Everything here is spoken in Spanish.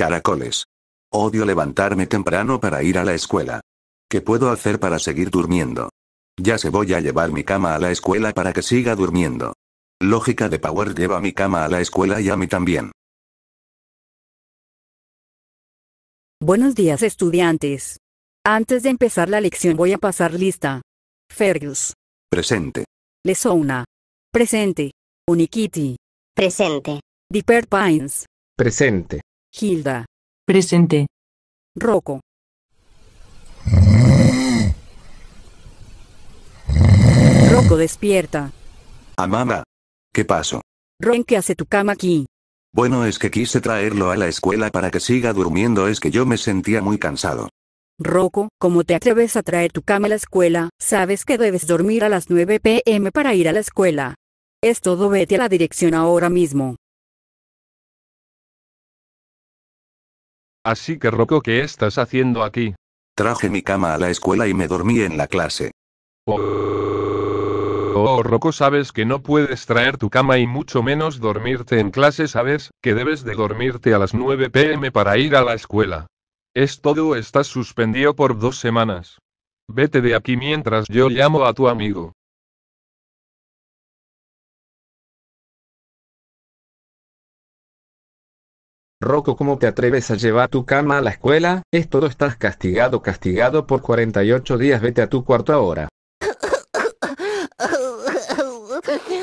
Caracoles. Odio levantarme temprano para ir a la escuela. ¿Qué puedo hacer para seguir durmiendo? Ya se voy a llevar mi cama a la escuela para que siga durmiendo. Lógica de Power lleva mi cama a la escuela y a mí también. Buenos días estudiantes. Antes de empezar la lección voy a pasar lista. Fergus. Presente. Lesona. Presente. Unikiti. Presente. Dipper Pines. Presente. Hilda. Presente. Rocco. Rocco despierta. Ah, mamá. ¿Qué pasó? Ren, ¿qué hace tu cama aquí? Bueno, es que quise traerlo a la escuela para que siga durmiendo, es que yo me sentía muy cansado. Rocco, ¿cómo te atreves a traer tu cama a la escuela? Sabes que debes dormir a las 9 pm para ir a la escuela. Es todo, vete a la dirección ahora mismo. Así que Rocco, ¿qué estás haciendo aquí? Traje mi cama a la escuela y me dormí en la clase. Oh, Roco, oh, Rocco, sabes que no puedes traer tu cama y mucho menos dormirte en clase, sabes que debes de dormirte a las 9 pm para ir a la escuela. Es todo, estás suspendido por dos semanas. Vete de aquí mientras yo llamo a tu amigo. Rocco, ¿cómo te atreves a llevar tu cama a la escuela? Es todo, estás castigado, castigado por 48 días, vete a tu cuarto ahora.